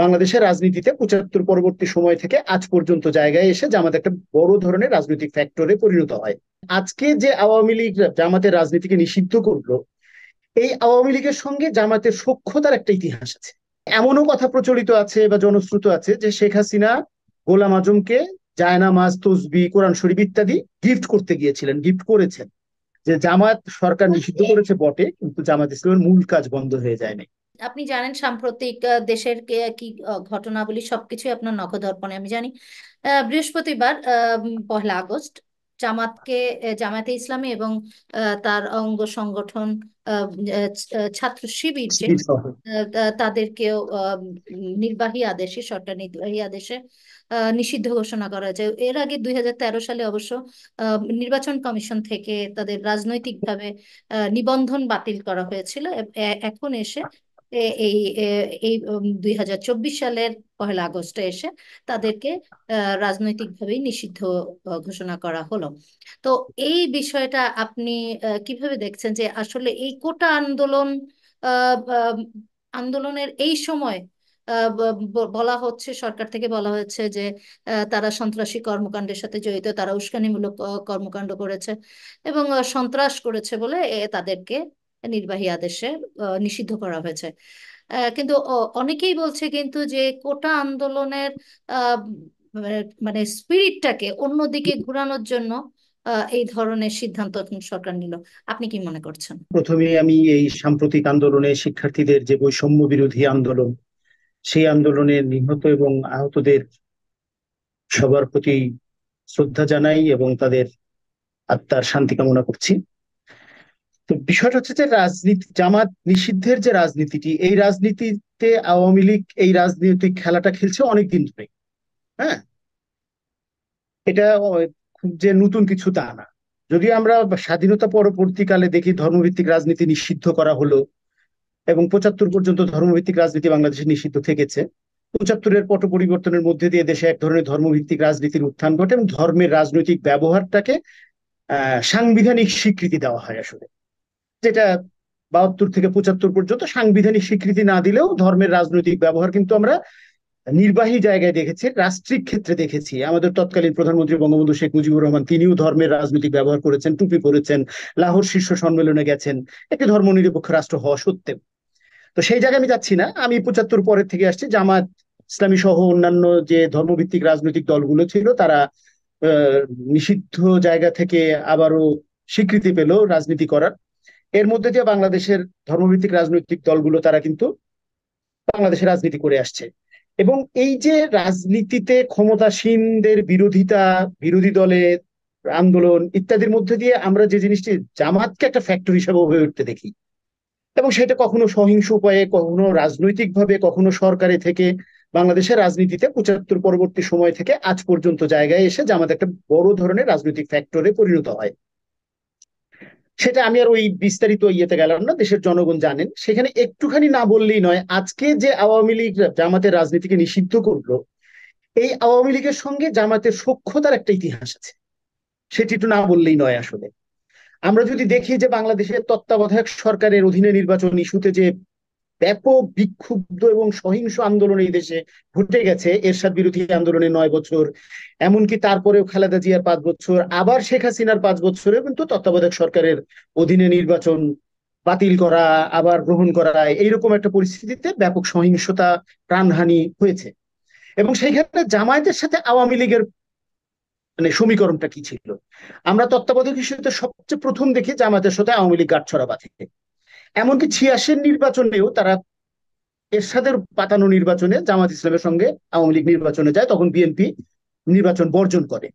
বাংলাদেশের রাজনীতিতে পঁচাত্তর পরবর্তী সময় থেকে আজ পর্যন্ত জায়গায় এসে জামাত একটা বড় ধরনের রাজনৈতিক ফ্যাক্টরে পরিণত হয় আজকে যে আওয়ামী লীগ জামাতের রাজনীতিকে নিষিদ্ধ করলো এই আওয়ামী লীগের সঙ্গে জামাতের সক্ষতার একটা ইতিহাস আছে এমনও কথা প্রচলিত আছে বা জনশ্রুত আছে যে শেখ হাসিনা গোলাম আজমকে মাস তসবি কোরআন শরীফ ইত্যাদি গিফট করতে গিয়েছিলেন গিফট করেছেন যে জামাত সরকার নিষিদ্ধ করেছে বটে কিন্তু জামাত ইসলামের মূল কাজ বন্ধ হয়ে যায়নি আপনি জানেন সাম্প্রতিক দেশের কি ঘটনাবলী সবকিছুই আপনার নখদর্পণে আমি জানি বৃহস্পতিবার পহেলা আগস্ট জামাতকে জামায়াতে ইসলামী এবং তার অঙ্গ সংগঠন ছাত্র শিবির যে তাদেরকেও নির্বাহী আদেশে সরকার নির্বাহী আদেশে নিষিদ্ধ ঘোষণা করা হয়েছে এর আগে দুই সালে অবশ্য নির্বাচন কমিশন থেকে তাদের রাজনৈতিকভাবে নিবন্ধন বাতিল করা হয়েছিল এখন এসে এই এই দুই হাজার চব্বিশ সালের পহেলা আগস্টে এসে তাদেরকে রাজনৈতিকভাবে নিষিদ্ধ ঘোষণা করা হলো তো এই বিষয়টা আপনি কিভাবে দেখছেন যে আসলে এই কোটা আন্দোলন আন্দোলনের এই সময় বলা হচ্ছে সরকার থেকে বলা হয়েছে যে তারা সন্ত্রাসী কর্মকাণ্ডের সাথে জড়িত তারা উস্কানিমূলক কর্মকাণ্ড করেছে এবং সন্ত্রাস করেছে বলে তাদেরকে নির্বাহী আদেশে নিষিদ্ধ করা হয়েছে কিন্তু অনেকেই বলছে কিন্তু যে কোটা আন্দোলনের মানে, মানে স্পিরিটটাকে অন্যদিকে ঘুরানোর জন্য এই ধরনের সিদ্ধান্ত সরকার নিল আপনি কি মনে করছেন প্রথমে আমি এই সাম্প্রতিক আন্দোলনে শিক্ষার্থীদের যে বৈষম্য বিরোধী আন্দোলন সেই আন্দোলনে নিহত এবং আহতদের সবার প্রতি শ্রদ্ধা জানাই এবং তাদের আত্মার শান্তি কামনা করছি তো বিষয়টা হচ্ছে যে রাজনীতি জামাত নিষিদ্ধের যে রাজনীতিটি এই রাজনীতিতে আওয়ামী লীগ এই রাজনৈতিক খেলাটা খেলছে অনেকদিন ধরে হ্যাঁ এটা যে নতুন কিছু তা না যদি আমরা স্বাধীনতা পরবর্তীকালে দেখি ধর্মভিত্তিক রাজনীতি নিষিদ্ধ করা হলো এবং পঁচাত্তর পর্যন্ত ধর্মভিত্তিক রাজনীতি বাংলাদেশে নিষিদ্ধ থেকেছে পঁচাত্তরের পট পরিবর্তনের মধ্যে দিয়ে দেশে এক ধরনের ধর্মভিত্তিক রাজনীতির উত্থান ঘটে এবং ধর্মের রাজনৈতিক ব্যবহারটাকে সাংবিধানিক স্বীকৃতি দেওয়া হয় আসলে যেটা বাহাত্তর থেকে পঁচাত্তর পর্যন্ত সাংবিধানিক স্বীকৃতি না দিলেও ধর্মের রাজনৈতিক ব্যবহার কিন্তু আমরা নির্বাহী জায়গায় দেখেছি রাষ্ট্রিক ক্ষেত্রে দেখেছি আমাদের তৎকালীন প্রধানমন্ত্রী বঙ্গবন্ধু শেখ মুজিবুর রহমান তিনিও ধর্মের রাজনৈতিক ব্যবহার করেছেন টুপি পরেছেন লাহোর শীর্ষ সম্মেলনে গেছেন একটি নিরপেক্ষ রাষ্ট্র হওয়া সত্ত্বেও তো সেই জায়গায় আমি যাচ্ছি না আমি পঁচাত্তর পরের থেকে আসছি জামাত ইসলামী সহ অন্যান্য যে ধর্মভিত্তিক রাজনৈতিক দলগুলো ছিল তারা নিষিদ্ধ জায়গা থেকে আবারও স্বীকৃতি পেল রাজনীতি করার এর মধ্যে দিয়ে বাংলাদেশের ধর্মভিত্তিক রাজনৈতিক দলগুলো তারা কিন্তু বাংলাদেশের রাজনীতি করে আসছে এবং এই যে রাজনীতিতে ক্ষমতাসীনদের বিরোধিতা বিরোধী দলের আন্দোলন ইত্যাদির মধ্যে দিয়ে আমরা যে জিনিসটি জামাতকে একটা ফ্যাক্টর হিসেবে হয়ে উঠতে দেখি এবং সেটা কখনো সহিংস উপায়ে কখনো রাজনৈতিকভাবে কখনো সরকারে থেকে বাংলাদেশের রাজনীতিতে পঁচাত্তর পরবর্তী সময় থেকে আজ পর্যন্ত জায়গায় এসে জামাত একটা বড় ধরনের রাজনৈতিক ফ্যাক্টরে পরিণত হয় সেটা আমি আর ওই বিস্তারিত ইয়েতে গেলাম না দেশের জনগণ জানেন সেখানে একটুখানি না বললেই নয় আজকে যে আওয়ামী লীগ জামাতের রাজনীতিকে নিষিদ্ধ করলো এই আওয়ামী লীগের সঙ্গে জামাতের সক্ষতার একটা ইতিহাস আছে সেটি একটু না বললেই নয় আসলে আমরা যদি দেখি যে বাংলাদেশের তত্ত্বাবধায়ক সরকারের অধীনে নির্বাচন ইস্যুতে যে ব্যাপক বিক্ষুব্ধ এবং সহিংস আন্দোলন এই দেশে ঘটে গেছে এরশাদ বিরোধী আন্দোলনে নয় বছর এমনকি তারপরেও খালেদা জিয়ার পাঁচ বছর আবার শেখ হাসিনার পাঁচ বছরেও কিন্তু তত্ত্বাবধায়ক সরকারের অধীনে নির্বাচন বাতিল করা আবার গ্রহণ করা এইরকম একটা পরিস্থিতিতে ব্যাপক সহিংসতা প্রাণহানি হয়েছে এবং সেইখানে জামায়াতের সাথে আওয়ামী লীগের মানে সমীকরণটা কি ছিল আমরা তত্ত্বাবধায়ক হিসেবে সবচেয়ে প্রথম দেখি জামায়াতের সাথে আওয়ামী লীগ গাঠছড়া বাঁধে এমনকি ছিয়াশির নির্বাচনেও তারা এরশাদের পাতানো নির্বাচনে জামাত ইসলামের সঙ্গে আওয়ামী লীগ নির্বাচনে যায় তখন বিএনপি নির্বাচন বর্জন করে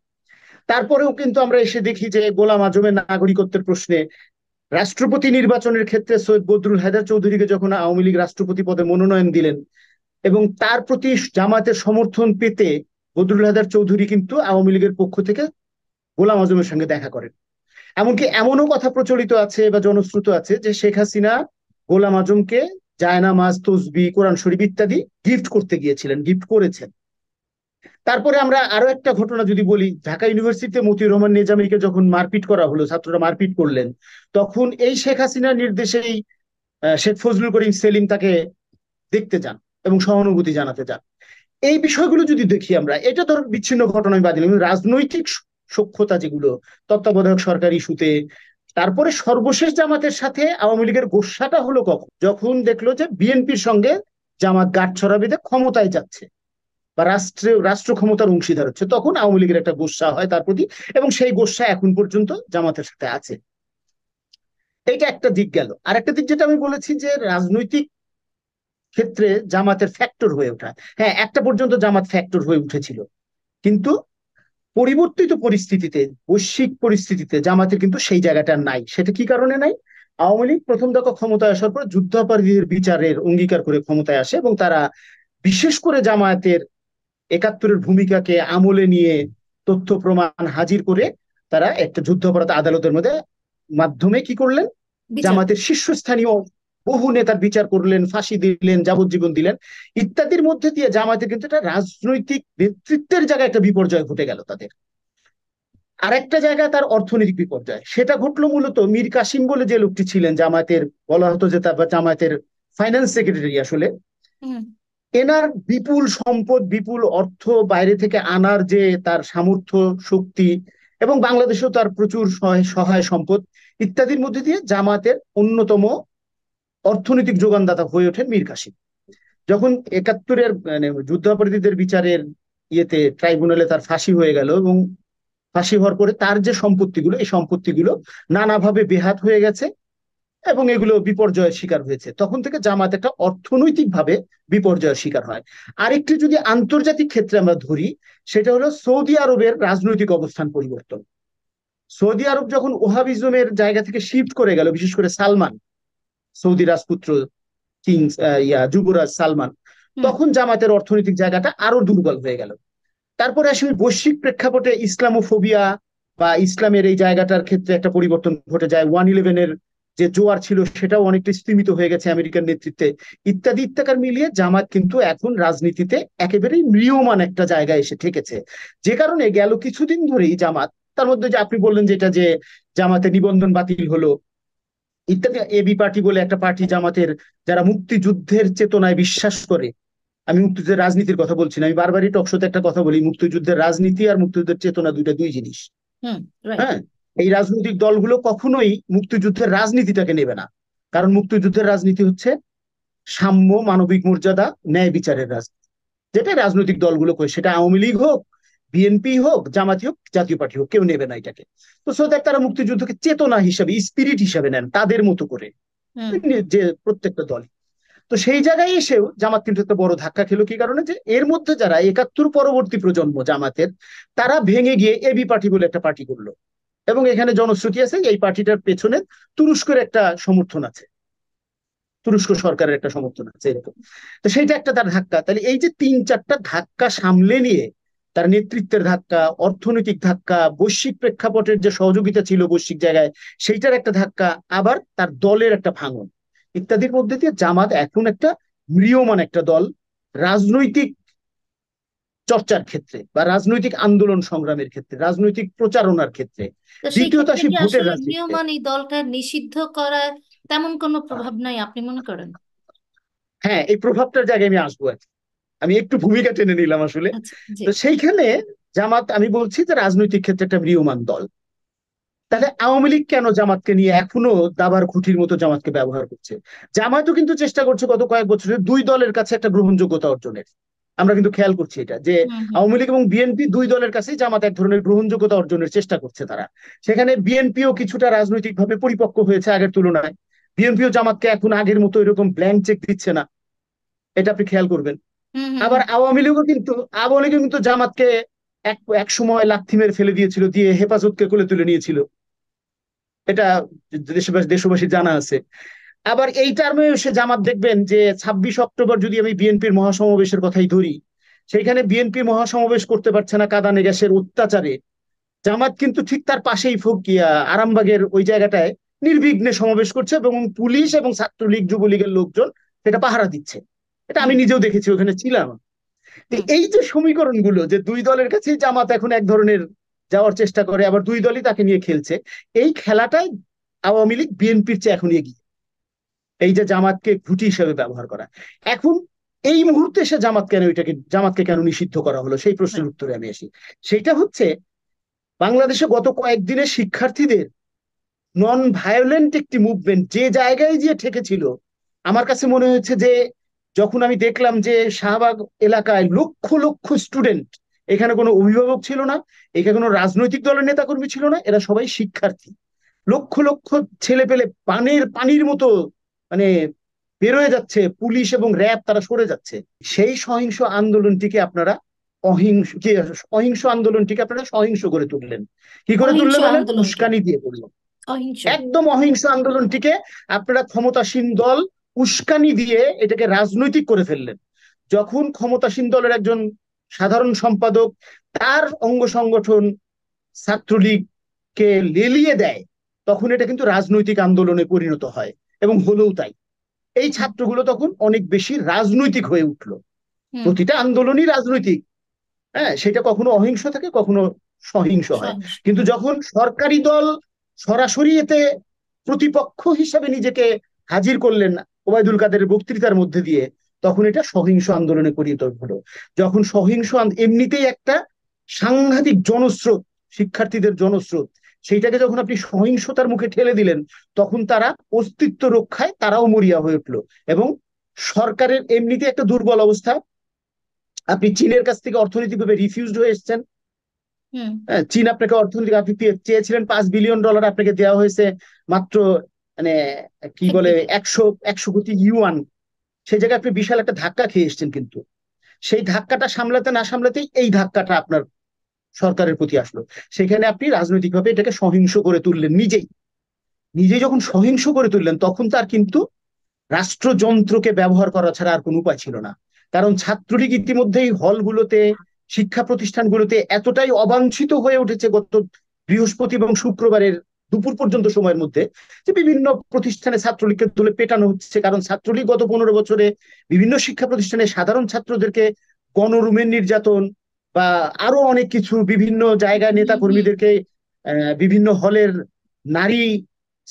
তারপরেও কিন্তু আমরা এসে দেখি যে গোলাম আজমের নাগরিকত্বের প্রশ্নে রাষ্ট্রপতি নির্বাচনের ক্ষেত্রে সৈয়দ বদরুল হায়দার চৌধুরীকে যখন আওয়ামী লীগ রাষ্ট্রপতি পদে মনোনয়ন দিলেন এবং তার প্রতি জামাতের সমর্থন পেতে বদরুল হায়দার চৌধুরী কিন্তু আওয়ামী লীগের পক্ষ থেকে গোলাম আজমের সঙ্গে দেখা করেন এমনকি এমনও কথা প্রচলিত আছে বা জনশ্রুত আছে যে শেখ হাসিনা গোলাম আজমকে জায়নামাজ তসবি কোরআন শরীফ ইত্যাদি গিফট করতে গিয়েছিলেন গিফট করেছেন তারপরে আমরা আরো একটা ঘটনা যদি বলি ঢাকা ইউনিভার্সিটিতে মতিউর রহমান নিজামীকে যখন মারপিট করা হলো ছাত্ররা মারপিট করলেন তখন এই শেখ হাসিনার নির্দেশেই শেখ ফজলুল করিম সেলিম তাকে দেখতে যান এবং সহানুভূতি জানাতে যান এই বিষয়গুলো যদি দেখি আমরা এটা ধর বিচ্ছিন্ন ঘটনা বাদ রাজনৈতিক সক্ষতা যেগুলো তত্ত্বাবধায়ক সরকার ইস্যুতে তারপরে সর্বশেষ জামাতের সাথে আওয়ামী লীগের গোসাটা হলো কখন যখন দেখলো যে বিএনপির সঙ্গে জামাত গাঠ বেঁধে ক্ষমতায় যাচ্ছে বা রাষ্ট্রে রাষ্ট্র ক্ষমতার অংশীদার হচ্ছে তখন আওয়ামী লীগের একটা গোসা হয় তার প্রতি এবং সেই গোসা এখন পর্যন্ত জামাতের সাথে আছে এটা একটা দিক গেল আর একটা দিক যেটা আমি বলেছি যে রাজনৈতিক ক্ষেত্রে জামাতের ফ্যাক্টর হয়ে ওঠা হ্যাঁ একটা পর্যন্ত জামাত ফ্যাক্টর হয়ে উঠেছিল কিন্তু পরিবর্তিত পরিস্থিতিতে বৈশ্বিক পরিস্থিতিতে জামাতের কিন্তু সেই জায়গাটা নাই সেটা কি কারণে নাই আওয়ামী লীগ প্রথম দেখো ক্ষমতায় আসার পর যুদ্ধাপরাধীদের বিচারের অঙ্গীকার করে ক্ষমতায় আসে এবং তারা বিশেষ করে জামায়াতের একাত্তরের ভূমিকাকে আমলে নিয়ে তথ্য প্রমাণ হাজির করে তারা একটা যুদ্ধাপরাধ আদালতের মধ্যে মাধ্যমে কি করলেন জামাতের শীর্ষস্থানীয় বহু নেতার বিচার করলেন ফাঁসি দিলেন যাবজ্জীবন দিলেন ইত্যাদির মধ্যে দিয়ে জামায়াতের কিন্তু একটা রাজনৈতিক নেতৃত্বের জায়গায় একটা বিপর্যয় ঘটে গেল তাদের আরেকটা জায়গা তার অর্থনৈতিক বিপর্যয় সেটা ঘটলো মূলত মীর কাসিম বলে যে লোকটি ছিলেন জামায়াতের বলা হতো যে তার জামায়াতের ফাইন্যান্স সেক্রেটারি আসলে এনার বিপুল সম্পদ বিপুল অর্থ বাইরে থেকে আনার যে তার সামর্থ্য শক্তি এবং বাংলাদেশেও তার প্রচুর সহায় সম্পদ ইত্যাদির মধ্যে দিয়ে জামাতের অন্যতম অর্থনৈতিক যোগানদাতা হয়ে ওঠেন মীর কাশিম যখন একাত্তরের মানে যুদ্ধাপরাধীদের বিচারের ইয়েতে ট্রাইব্যুনালে তার ফাঁসি হয়ে গেল এবং ফাঁসি হওয়ার পরে তার যে সম্পত্তিগুলো এই সম্পত্তিগুলো নানাভাবে বেহাত হয়ে গেছে এবং এগুলো বিপর্যয়ের শিকার হয়েছে তখন থেকে জামাত একটা অর্থনৈতিকভাবে বিপর্যয়ের শিকার হয় আরেকটি যদি আন্তর্জাতিক ক্ষেত্রে আমরা ধরি সেটা হলো সৌদি আরবের রাজনৈতিক অবস্থান পরিবর্তন সৌদি আরব যখন ওহাবিজমের জায়গা থেকে শিফট করে গেল বিশেষ করে সালমান সৌদি রাজপুত্র কিংস ইয়া যুবরাজ সালমান তখন জামাতের অর্থনৈতিক জায়গাটা আরো দুর্বল হয়ে গেল তারপরে আসলে বৈশ্বিক প্রেক্ষাপটে ইসলামোফোবিয়া বা ইসলামের এই জায়গাটার ক্ষেত্রে একটা পরিবর্তন ঘটে যায় ওয়ান ইলেভেনের যে জোয়ার ছিল সেটাও অনেকটা স্তীমিত হয়ে গেছে আমেরিকার নেতৃত্বে ইত্যাদি ইত্যাকার মিলিয়ে জামাত কিন্তু এখন রাজনীতিতে একেবারেই মৃয়মান একটা জায়গায় এসে ঠেকেছে যে কারণে গেল কিছুদিন ধরেই জামাত তার মধ্যে যে আপনি বললেন যেটা যে জামাতে নিবন্ধন বাতিল হলো ইত্যাদি এবি পার্টি বলে একটা পার্টি জামাতের যারা মুক্তিযুদ্ধের চেতনায় বিশ্বাস করে আমি মুক্তিযুদ্ধের রাজনীতির কথা বলছি না আমি বারবারই টকশোতে একটা কথা বলি মুক্তিযুদ্ধের রাজনীতি আর মুক্তিযুদ্ধের চেতনা দুইটা দুই জিনিস হ্যাঁ এই রাজনৈতিক দলগুলো কখনোই মুক্তিযুদ্ধের রাজনীতিটাকে নেবে না কারণ মুক্তিযুদ্ধের রাজনীতি হচ্ছে সাম্য মানবিক মর্যাদা ন্যায় বিচারের রাজনীতি যেটা রাজনৈতিক দলগুলো করে সেটা আওয়ামী লীগ হোক বিএনপি হোক জামাতি হোক জাতীয় পার্টি হোক কেউ নেবে না এটাকে তো সো দ্যাট তারা মুক্তিযুদ্ধকে চেতনা হিসাবে স্পিরিট হিসাবে নেন তাদের মতো করে যে প্রত্যেকটা দল তো সেই জায়গায় এসেও জামাত কিন্তু একটা বড় ধাক্কা খেলো কি কারণে যে এর মধ্যে যারা একাত্তর পরবর্তী প্রজন্ম জামাতের তারা ভেঙে গিয়ে এবি পার্টি বলে একটা পার্টি করলো এবং এখানে জনশ্রুতি আছে এই পার্টিটার পেছনে তুরস্কের একটা সমর্থন আছে তুরস্ক সরকারের একটা সমর্থন আছে এরকম তো সেইটা একটা তার ধাক্কা তাহলে এই যে তিন চারটা ধাক্কা সামলে নিয়ে তার নেতৃত্বের ধাক্কা অর্থনৈতিক ধাক্কা বৈশ্বিক প্রেক্ষাপটের যে সহযোগিতা ছিল বৈশ্বিক জায়গায় সেইটার একটা ধাক্কা আবার তার দলের একটা ভাঙন ইত্যাদির মধ্যে দিয়ে জামাত এখন একটা ম্রিয়মান একটা দল রাজনৈতিক চর্চার ক্ষেত্রে বা রাজনৈতিক আন্দোলন সংগ্রামের ক্ষেত্রে রাজনৈতিক প্রচারণার ক্ষেত্রে দ্বিতীয়ত আসি ভোটের এই দলটা নিষিদ্ধ করা তেমন কোনো প্রভাব নাই আপনি মনে করেন হ্যাঁ এই প্রভাবটার জায়গায় আমি আসবো আর আমি একটু ভূমিকা টেনে নিলাম আসলে আচ্ছা, তো সেইখানে জামাত আমি বলছি যে রাজনৈতিক ক্ষেত্রে একটা ম্রিয়মান দল তাহলে আওয়ামী লীগ কেন জামাতকে নিয়ে এখনো দাবার খুঁটির মতো জামাতকে ব্যবহার করছে জামাতও কিন্তু চেষ্টা করছে গত কয়েক বছরে দুই দলের কাছে একটা গ্রহণযোগ্যতা অর্জনের আমরা কিন্তু খেয়াল করছি এটা যে আওয়ামী লীগ এবং বিএনপি দুই দলের কাছে জামাত এক ধরনের গ্রহণযোগ্যতা অর্জনের চেষ্টা করছে তারা সেখানে বিএনপিও কিছুটা রাজনৈতিকভাবে পরিপক্ক হয়েছে আগের তুলনায় বিএনপিও জামাতকে এখন আগের মতো এরকম ব্ল্যাঙ্ক চেক দিচ্ছে না এটা আপনি খেয়াল করবেন আবার আওয়ামী লীগও কিন্তু আওয়ামী লীগও কিন্তু জামাতকে এক এক সময় লাথি মেরে ফেলে দিয়েছিল দিয়ে হেফাজতকে কোলে তুলে নিয়েছিল এটা দেশবাসী দেশবাসী জানা আছে আবার এই টার্মে সে জামাত দেখবেন যে ছাব্বিশ অক্টোবর যদি আমি বিএনপির মহাসমাবেশের কথাই ধরি সেইখানে বিএনপি মহাসমাবেশ করতে পারছে না কাদানে গ্যাসের অত্যাচারে জামাত কিন্তু ঠিক তার পাশেই ফকিয়া আরামবাগের ওই জায়গাটায় নির্বিঘ্নে সমাবেশ করছে এবং পুলিশ এবং ছাত্রলীগ যুবলীগের লোকজন সেটা পাহারা দিচ্ছে এটা আমি নিজেও দেখেছি ওখানে ছিলাম এই যে সমীকরণগুলো যে দুই দলের কাছে জামাত এখন এক ধরনের যাওয়ার চেষ্টা করে আবার দুই দলই তাকে নিয়ে খেলছে এই খেলাটাই আওয়ামী লীগ বিএনপির চেয়ে এখন এগিয়ে এই যে জামাতকে ঘুটি হিসেবে ব্যবহার করা এখন এই মুহূর্তে এসে জামাত কেন এটাকে জামাতকে কেন নিষিদ্ধ করা হলো সেই প্রশ্নের উত্তরে আমি আসি সেটা হচ্ছে বাংলাদেশে গত কয়েকদিনে শিক্ষার্থীদের নন ভায়োলেন্ট একটি মুভমেন্ট যে জায়গায় যে ঠেকেছিল আমার কাছে মনে হচ্ছে যে যখন আমি দেখলাম যে শাহবাগ এলাকায় লক্ষ লক্ষ স্টুডেন্ট এখানে কোনো অভিভাবক ছিল না এখানে কোনো রাজনৈতিক দলের নেতাকর্মী ছিল না এরা সবাই শিক্ষার্থী লক্ষ লক্ষ ছেলে পেলে পানের পানির মতো মানে বেরোয় যাচ্ছে পুলিশ এবং র্যাব তারা সরে যাচ্ছে সেই সহিংস আন্দোলনটিকে আপনারা অহিংস কি অহিংস আন্দোলনটিকে আপনারা সহিংস করে তুললেন কি করে তুললেন উস্কানি দিয়ে করলেন একদম অহিংস আন্দোলনটিকে আপনারা ক্ষমতাসীন দল উস্কানি দিয়ে এটাকে রাজনৈতিক করে ফেললেন যখন ক্ষমতাসীন দলের একজন সাধারণ সম্পাদক তার অঙ্গ সংগঠন ছাত্রলীগকে লেলিয়ে দেয় তখন এটা কিন্তু রাজনৈতিক আন্দোলনে পরিণত হয় এবং হলেও তাই এই ছাত্রগুলো তখন অনেক বেশি রাজনৈতিক হয়ে উঠল প্রতিটা আন্দোলনই রাজনৈতিক হ্যাঁ সেটা কখনো অহিংস থাকে কখনো সহিংস হয় কিন্তু যখন সরকারি দল সরাসরি এতে প্রতিপক্ষ হিসাবে নিজেকে হাজির করলেন ওবায়দুল কাদের বক্তৃতার মধ্যে দিয়ে তখন এটা সহিংস আন্দোলনে পরিণত হলো যখন সহিংস এমনিতেই একটা সাংঘাতিক জনস্রোত শিক্ষার্থীদের জনস্রোত সেইটাকে যখন আপনি সহিংসতার মুখে ঠেলে দিলেন তখন তারা অস্তিত্ব রক্ষায় তারাও মরিয়া হয়ে উঠলো এবং সরকারের এমনিতে একটা দুর্বল অবস্থা আপনি চীনের কাছ থেকে অর্থনৈতিকভাবে রিফিউজড হয়ে এসছেন হ্যাঁ, চীন আপনাকে অর্থনৈতিক আপনি চেয়েছিলেন পাঁচ বিলিয়ন ডলার আপনাকে দেওয়া হয়েছে মাত্র মানে কি বলে একশো একশো কোটি ইউয়ান সেই জায়গায় আপনি বিশাল একটা ধাক্কা খেয়ে এসছেন কিন্তু সেই ধাক্কাটা সামলাতে না সামলাতেই এই ধাক্কাটা আপনার সরকারের প্রতি আসলো সেখানে আপনি রাজনৈতিকভাবে এটাকে সহিংস করে তুললেন নিজেই নিজে যখন সহিংস করে তুললেন তখন তার কিন্তু রাষ্ট্রযন্ত্রকে ব্যবহার করা ছাড়া আর কোনো উপায় ছিল না কারণ ছাত্রলীগ ইতিমধ্যেই হলগুলোতে শিক্ষা প্রতিষ্ঠানগুলোতে এতটাই অবাঞ্ছিত হয়ে উঠেছে গত বৃহস্পতি এবং শুক্রবারের দুপুর পর্যন্ত সময়ের মধ্যে যে বিভিন্ন প্রতিষ্ঠানে ছাত্রলীগকে তুলে পেটানো হচ্ছে কারণ ছাত্রলীগ গত পনেরো বছরে বিভিন্ন শিক্ষা প্রতিষ্ঠানে সাধারণ ছাত্রদেরকে গণরুমের নির্যাতন বা আরো অনেক কিছু বিভিন্ন জায়গায় নেতা কর্মীদেরকে বিভিন্ন হলের নারী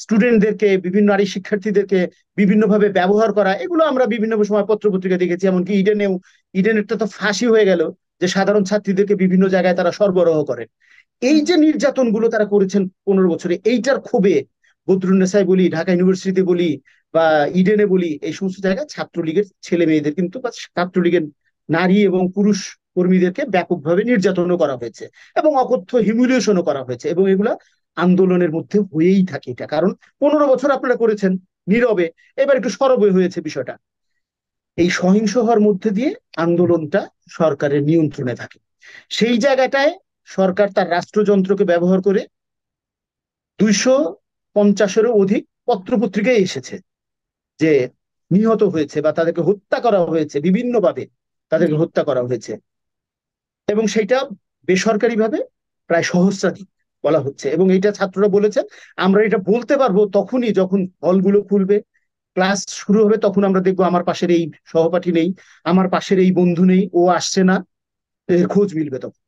স্টুডেন্টদেরকে বিভিন্ন নারী শিক্ষার্থীদেরকে বিভিন্নভাবে ব্যবহার করা এগুলো আমরা বিভিন্ন সময় পত্র পত্রিকা দেখেছি এমনকি ইডেনেও ইডেনেরটা তো ফাঁসি হয়ে গেল যে সাধারণ ছাত্রীদেরকে বিভিন্ন জায়গায় তারা সরবরাহ করেন এই যে নির্যাতনগুলো তারা করেছেন পনেরো বছরে এইটার ক্ষোভে বদরুন্নেসায় বলি ঢাকা ইউনিভার্সিটিতে বলি বা ইডেনে বলি এই সমস্ত জায়গায় ছাত্রলীগের ছেলে মেয়েদের কিন্তু বা ছাত্রলীগের নারী এবং পুরুষ কর্মীদেরকে ব্যাপকভাবে নির্যাতনও করা হয়েছে এবং অকথ্য হিমুলিয়েশনও করা হয়েছে এবং এগুলা আন্দোলনের মধ্যে হয়েই থাকে এটা কারণ পনেরো বছর আপনারা করেছেন নীরবে এবার একটু সরবে হয়েছে বিষয়টা এই সহিংস হওয়ার মধ্যে দিয়ে আন্দোলনটা সরকারের নিয়ন্ত্রণে থাকে সেই জায়গাটায় সরকার তার রাষ্ট্রযন্ত্রকে ব্যবহার করে দুইশো পঞ্চাশেরও অধিক পত্রপত্রিকায় এসেছে যে নিহত হয়েছে বা তাদেরকে হত্যা করা হয়েছে বিভিন্নভাবে তাদেরকে হত্যা করা হয়েছে এবং সেইটা বেসরকারিভাবে প্রায় সহস্রাধিক বলা হচ্ছে এবং এটা ছাত্ররা বলেছেন আমরা এটা বলতে পারবো তখনই যখন হলগুলো খুলবে ক্লাস শুরু হবে তখন আমরা দেখবো আমার পাশের এই সহপাঠী নেই আমার পাশের এই বন্ধু নেই ও আসছে না খোঁজ মিলবে তখন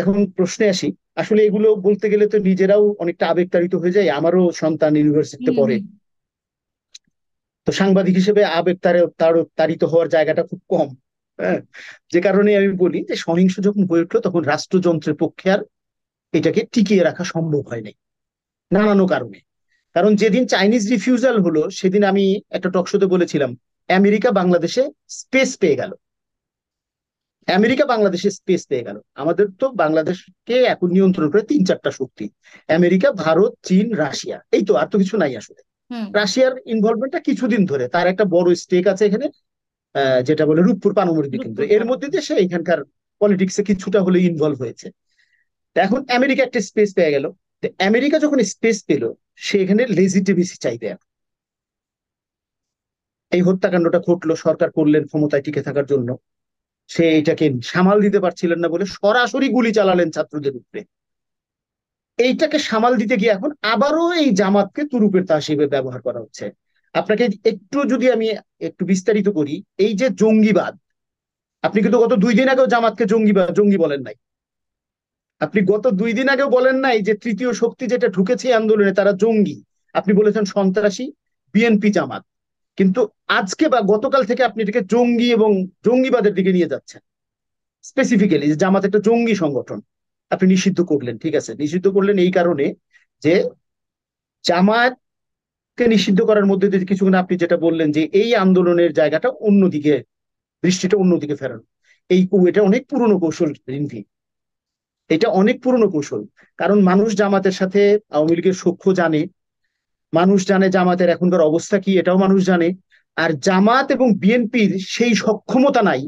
এখন প্রশ্নে আসি আসলে এগুলো বলতে গেলে তো নিজেরাও অনেকটা আবেগতাড়িত হয়ে যায় আমারও সন্তান ইউনিভার্সিটিতে পড়ে তো সাংবাদিক হিসেবে আবেগ তাড়িত হওয়ার জায়গাটা খুব কম হ্যাঁ যে কারণে আমি বলি যে সহিংস যখন হয়ে উঠলো তখন রাষ্ট্রযন্ত্রের পক্ষে আর এটাকে টিকিয়ে রাখা সম্ভব হয় নাই নানানো কারণে কারণ যেদিন চাইনিজ রিফিউজাল হলো সেদিন আমি একটা টকশোতে বলেছিলাম আমেরিকা বাংলাদেশে স্পেস পেয়ে গেল আমেরিকা বাংলাদেশে স্পেস পেয়ে গেল আমাদের তো বাংলাদেশকে এখন নিয়ন্ত্রণ করে তিন চারটা শক্তি আমেরিকা ভারত চীন রাশিয়া এই তো আর তো কিছু নাই আসলে রাশিয়ার ইনভলভমেন্টটা কিছুদিন ধরে তার একটা বড় স্টেক আছে এখানে যেটা বলে রূপপুর পানমরিবি কিন্তু এর মধ্যে দিয়ে সে এখানকার পলিটিক্সে কিছুটা হলে ইনভলভ হয়েছে এখন আমেরিকা একটা স্পেস পেয়ে গেল আমেরিকা যখন স্পেস পেল সে এখানে লেজিটিভিসি চাইবে এখন এই হত্যাকাণ্ডটা ঘটলো সরকার করলেন ক্ষমতায় টিকে থাকার জন্য সে এটাকে সামাল দিতে পারছিলেন না বলে সরাসরি গুলি চালালেন ছাত্রদের উপরে এইটাকে সামাল দিতে গিয়ে এখন আবারও এই জামাতকে তুরুপের হিসেবে ব্যবহার করা হচ্ছে আপনাকে একটু যদি আমি একটু বিস্তারিত করি এই যে জঙ্গিবাদ আপনি কিন্তু গত দুই দিন আগেও জামাতকে জঙ্গিবাদ জঙ্গি বলেন নাই আপনি গত দুই দিন আগেও বলেন নাই যে তৃতীয় শক্তি যেটা ঢুকেছে আন্দোলনে তারা জঙ্গি আপনি বলেছেন সন্ত্রাসী বিএনপি জামাত কিন্তু আজকে বা গতকাল থেকে আপনি এটাকে জঙ্গি এবং জঙ্গিবাদের দিকে নিয়ে যাচ্ছেন স্পেসিফিক্যালি যে জামাত একটা জঙ্গি সংগঠন আপনি নিষিদ্ধ করলেন ঠিক আছে নিষিদ্ধ করলেন এই কারণে যে জামাতকে নিষিদ্ধ করার মধ্যে দিয়ে কিছুক্ষণ আপনি যেটা বললেন যে এই আন্দোলনের জায়গাটা অন্যদিকে দৃষ্টিটা অন্যদিকে ফেরানো এই এটা অনেক পুরনো কৌশল রিনভি এটা অনেক পুরনো কৌশল কারণ মানুষ জামাতের সাথে আওয়ামী লীগের সখ্য জানে মানুষ জানে জামাতের এখনকার অবস্থা কি এটাও মানুষ জানে আর জামাত এবং বিএনপির সেই সক্ষমতা নাই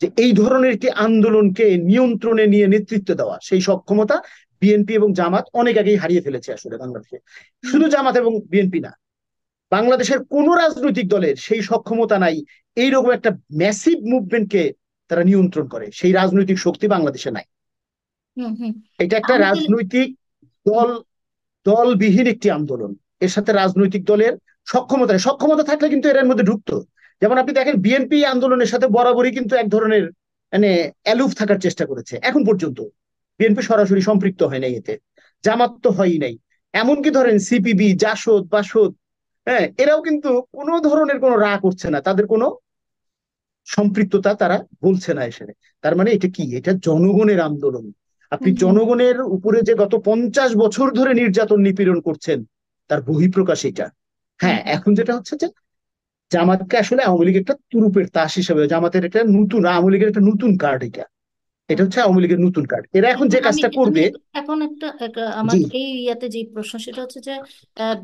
যে এই ধরনের একটি আন্দোলনকে নিয়ন্ত্রণে নিয়ে নেতৃত্ব দেওয়া সেই সক্ষমতা বিএনপি এবং জামাত অনেক আগেই হারিয়ে ফেলেছে আসলে বাংলাদেশে শুধু জামাত এবং বিএনপি না বাংলাদেশের কোন রাজনৈতিক দলের সেই সক্ষমতা নাই এইরকম একটা ম্যাসিভ মুভমেন্টকে তারা নিয়ন্ত্রণ করে সেই রাজনৈতিক শক্তি বাংলাদেশে নাই এটা একটা রাজনৈতিক দল দলবিহীন একটি আন্দোলন এর সাথে রাজনৈতিক দলের সক্ষমতা সক্ষমতা থাকলে কিন্তু এর মধ্যে ঢুকতো যেমন আপনি দেখেন বিএনপি আন্দোলনের সাথে বরাবরই কিন্তু এক ধরনের মানে অ্যালুফ থাকার চেষ্টা করেছে এখন পর্যন্ত বিএনপি সরাসরি সম্পৃক্ত হয় নাই এতে জামাত তো হয়ই নাই এমনকি ধরেন সিপিবি জাসদ বাসদ হ্যাঁ এরাও কিন্তু কোনো ধরনের কোনো রা করছে না তাদের কোনো সম্পৃক্ততা তারা বলছে না এসে তার মানে এটা কি এটা জনগণের আন্দোলন আপনি জনগণের উপরে যে গত পঞ্চাশ বছর ধরে নির্যাতন নিপীড়ন করছেন তার বহিঃপ্রকাশ এটা হ্যাঁ এখন যেটা হচ্ছে যে জামাতকে আসলে আওয়ামী লীগের একটা তুরুপের তাস হিসাবে জামাতের একটা নতুন আওয়ামী লীগের একটা নতুন কার্ড এটা এটা হচ্ছে আওয়ামী লীগের নতুন কার্ড এরা এখন যে কাজটা করবে এখন একটা আমার এই ইয়াতে যে প্রশ্ন সেটা হচ্ছে যে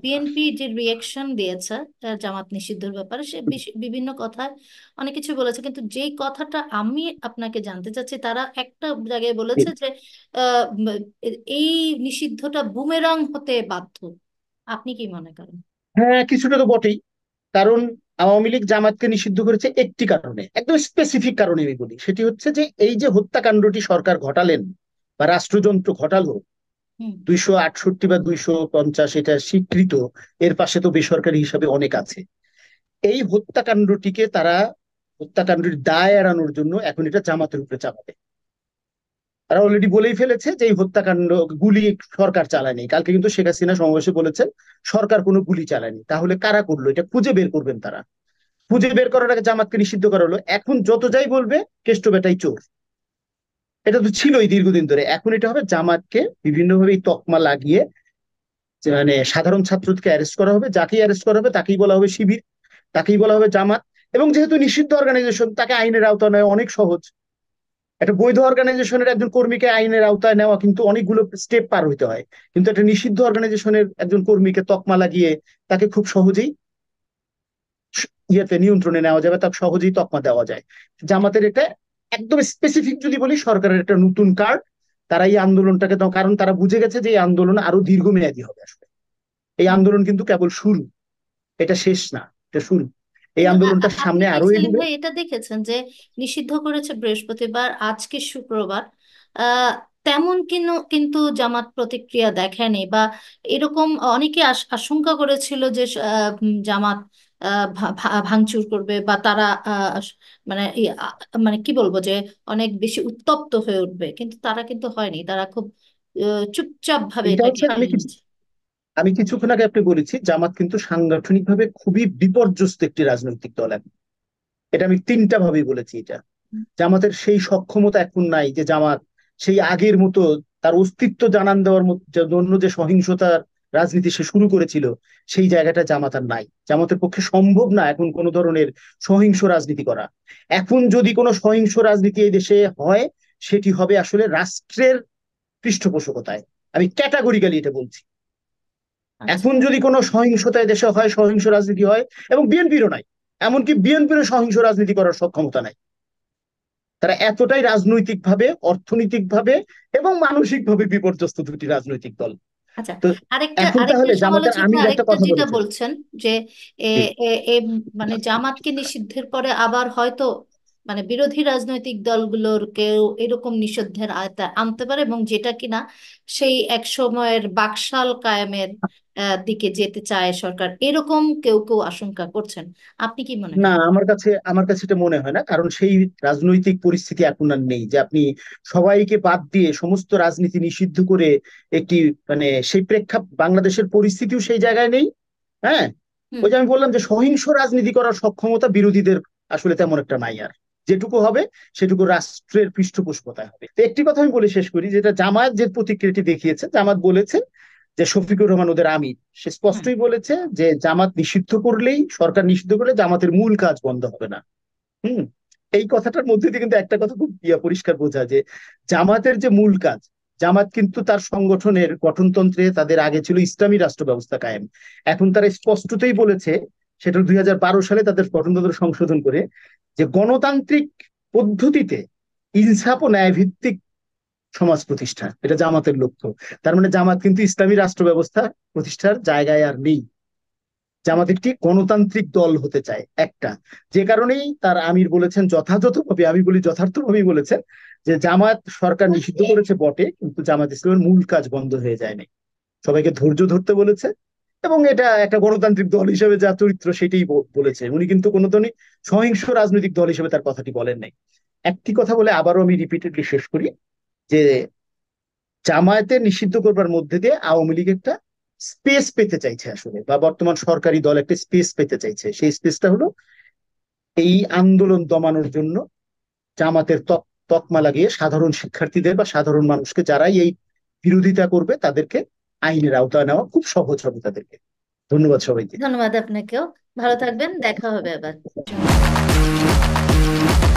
বিএনপি যে রিয়াকশন দিয়েছে জামাত নিষিদ্ধের ব্যাপারে সে বিভিন্ন কথা অনেক কিছু বলেছে কিন্তু যেই কথাটা আমি আপনাকে জানতে চাচ্ছি তারা একটা জায়গায় বলেছে যে এই নিষিদ্ধটা বুমেরাং হতে বাধ্য আপনি কি মনে করেন হ্যাঁ কিছুটা তো বটেই কারণ আওয়ামী লীগ জামাতকে নিষিদ্ধ করেছে একটি কারণে একদম স্পেসিফিক কারণে আমি বলি সেটি হচ্ছে যে এই যে হত্যাকাণ্ডটি সরকার ঘটালেন বা রাষ্ট্রযন্ত্র ঘটালো দুইশো আটষট্টি বা দুইশো পঞ্চাশ এটা স্বীকৃত এর পাশে তো বেসরকারি হিসাবে অনেক আছে এই হত্যাকাণ্ডটিকে তারা হত্যাকাণ্ডের দায় এড়ানোর জন্য এখন এটা জামাতের উপরে চাপাবে তারা অলরেডি বলেই ফেলেছে যে এই হত্যাকাণ্ড গুলি সরকার চালায়নি কালকে কিন্তু শেখ হাসিনা সমাবেশে বলেছেন সরকার কোনো গুলি চালায়নি তাহলে কারা করলো এটা খুঁজে বের করবেন তারা খুঁজে বের করার আগে জামাতকে নিষিদ্ধ করা হলো এখন যত যাই বলবে কেষ্ট বেটাই চোর এটা তো ছিলই দীর্ঘদিন ধরে এখন এটা হবে জামাতকে বিভিন্নভাবে তকমা লাগিয়ে মানে সাধারণ ছাত্রকে অ্যারেস্ট করা হবে যাকেই অ্যারেস্ট করা হবে তাকেই বলা হবে শিবির তাকেই বলা হবে জামাত এবং যেহেতু নিষিদ্ধ অর্গানাইজেশন তাকে আইনের আওতা নয় অনেক সহজ একটা বৈধ অর্গানাইজেশনের একজন কর্মীকে আইনের আওতায় নেওয়া কিন্তু অনেকগুলো স্টেপ পার হইতে হয় কিন্তু একটা নিষিদ্ধ অর্গানাইজেশনের একজন কর্মীকে তকমা লাগিয়ে তাকে খুব সহজেই ইয়েতে নিয়ন্ত্রণে নেওয়া যাবে তার সহজেই তকমা দেওয়া যায় জামাতের এটা একদম স্পেসিফিক যদি বলি সরকারের একটা নতুন কার্ড তারা এই আন্দোলনটাকে কারণ তারা বুঝে গেছে যে এই আন্দোলন আরো দীর্ঘমেয়াদী হবে আসলে এই আন্দোলন কিন্তু কেবল শুরু এটা শেষ না এটা শুরু এই আন্দোলনটা সামনে আপনি আরো এগোবে ভাই এটা দেখেছেন যে নিষিদ্ধ করেছে বৃহস্পতিবার আজকে শুক্রবার আহ তেমন কিন্তু কিন্তু জামাত প্রতিক্রিয়া দেখেনি বা এরকম অনেকে আশঙ্কা করেছিল যে আহ, জামাত আহ, ভা- ভা- ভাঙচুর করবে বা তারা আহ, মানে মানে কি বলবো যে অনেক বেশি উত্তপ্ত হয়ে উঠবে কিন্তু তারা কিন্তু হয়নি তারা খুব আহ, চুপচাপ ভাবে এটা হচ্ছে আমি নিয়ে কিছু আমি কিছুক্ষণ আগে আপনি বলেছি জামাত কিন্তু সাংগঠনিকভাবে খুবই বিপর্যস্ত একটি রাজনৈতিক দল এখন এটা আমি তিনটা ভাবে বলেছি এটা জামাতের সেই সক্ষমতা এখন নাই যে জামাত সেই আগের মতো তার অস্তিত্ব জানান দেওয়ার জন্য যে সহিংসতার রাজনীতি সে শুরু করেছিল সেই জায়গাটা জামাত আর নাই জামাতের পক্ষে সম্ভব না এখন কোনো ধরনের সহিংস রাজনীতি করা এখন যদি কোনো সহিংস রাজনীতি এই দেশে হয় সেটি হবে আসলে রাষ্ট্রের পৃষ্ঠপোষকতায় আমি ক্যাটাগরিক্যালি এটা বলছি আচ্ছা। এখন যদি কোনো সহিংসতায় দেশে হয় সহিংস রাজনীতি হয় এবং বিএনপিরও নাই এমনকি বিএনপিরও সহিংস রাজনীতি করার সক্ষমতা নাই তারা এতটাই রাজনৈতিকভাবে অর্থনৈতিকভাবে এবং মানসিকভাবে বিপর্যস্ত দুটি রাজনৈতিক দল আচ্ছা যেটা বলছেন যে মানে জামাতকে নিষিদ্ধের পরে আবার হয়তো মানে বিরোধী রাজনৈতিক দলগুলোর কেউ এরকম নিষেধের আয়তায় আনতে পারে এবং যেটা কিনা সেই এক সময়ের বাকশাল কায়েমের দিকে যেতে চায় সরকার এরকম কেউ কেউ আশঙ্কা করছেন আপনি কি মনে না আমার কাছে আমার কাছে এটা মনে হয় না কারণ সেই রাজনৈতিক পরিস্থিতি এখন আর নেই যে আপনি সবাইকে বাদ দিয়ে সমস্ত রাজনীতি নিষিদ্ধ করে একটি মানে সেই প্রেক্ষাপ বাংলাদেশের পরিস্থিতিও সেই জায়গায় নেই হ্যাঁ ওই যে আমি বললাম যে সহিংস রাজনীতি করার সক্ষমতা বিরোধীদের আসলে তেমন একটা নাই আর যেটুকু হবে সেটুকু রাষ্ট্রের পৃষ্ঠপোষকতায় হবে তো একটি কথা আমি বলে শেষ করি যেটা জামায়াত যে প্রতিক্রিয়াটি দেখিয়েছে জামাত বলেছেন যে শফিকুর রহমান ওদের আমির সে স্পষ্টই বলেছে যে জামাত নিষিদ্ধ করলেই সরকার নিষিদ্ধ করলে জামাতের মূল কাজ বন্ধ হবে না হুম এই কথাটার মধ্যে দিয়ে কিন্তু একটা কথা খুব পরিষ্কার বোঝা যে জামাতের যে মূল কাজ জামাত কিন্তু তার সংগঠনের গঠনতন্ত্রে তাদের আগে ছিল ইসলামী রাষ্ট্র ব্যবস্থা কায়েম এখন তারা স্পষ্টতেই বলেছে সেটা দুই সালে তাদের পঠনতন্ত্র সংশোধন করে যে গণতান্ত্রিক পদ্ধতিতে ইনসাফ ও ন্যায়ভিত্তিক সমাজ প্রতিষ্ঠা এটা জামাতের লক্ষ্য তার মানে জামাত কিন্তু ইসলামী রাষ্ট্র ব্যবস্থা প্রতিষ্ঠার জায়গায় আর নেই জামাত একটি গণতান্ত্রিক দল হতে চায় একটা যে কারণেই তার আমির বলেছেন যথাযথভাবে আমি বলি যথার্থভাবেই বলেছেন যে জামাত সরকার নিষিদ্ধ করেছে বটে কিন্তু জামাত ইসলামের মূল কাজ বন্ধ হয়ে যায়নি সবাইকে ধৈর্য ধরতে বলেছে এবং এটা একটা গণতান্ত্রিক দল হিসেবে যা চরিত্র সেটাই বলেছে উনি কিন্তু কোনো ধরনের সহিংস রাজনৈতিক দল হিসেবে তার কথাটি বলেন নাই একটি কথা বলে আবারও আমি রিপিটেডলি শেষ করি যে জামায়াতে নিষিদ্ধ করবার মধ্যে দিয়ে আওয়ামী লীগ একটা স্পেস পেতে চাইছে আসলে বা বর্তমান সরকারি দল একটা স্পেস পেতে চাইছে সেই স্পেসটা হলো এই আন্দোলন দমানোর জন্য জামাতের তকমা লাগিয়ে সাধারণ শিক্ষার্থীদের বা সাধারণ মানুষকে যারাই এই বিরোধিতা করবে তাদেরকে আইনের আওতায় নেওয়া খুব সহজ হবে তাদেরকে ধন্যবাদ সবাইকে ধন্যবাদ আপনাকেও ভালো থাকবেন দেখা হবে আবার